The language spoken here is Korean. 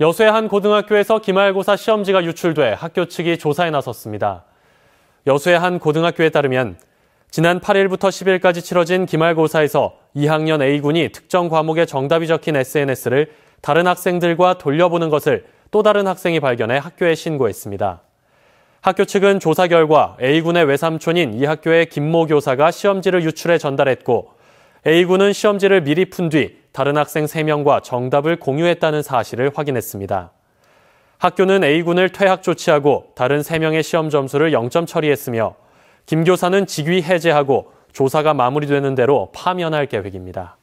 여수의 한 고등학교에서 기말고사 시험지가 유출돼 학교 측이 조사에 나섰습니다. 여수의 한 고등학교에 따르면 지난 8일부터 10일까지 치러진 기말고사에서 2학년 A군이 특정 과목에 정답이 적힌 SNS를 다른 학생들과 돌려보는 것을 또 다른 학생이 발견해 학교에 신고했습니다. 학교 측은 조사 결과 A군의 외삼촌인 이 학교의 김모 교사가 시험지를 유출해 전달했고 A군은 시험지를 미리 푼뒤 다른 학생 3명과 정답을 공유했다는 사실을 확인했습니다. 학교는 A군을 퇴학 조치하고 다른 3명의 시험 점수를 0점 처리했으며 김 교사는 직위 해제하고 조사가 마무리되는 대로 파면할 계획입니다.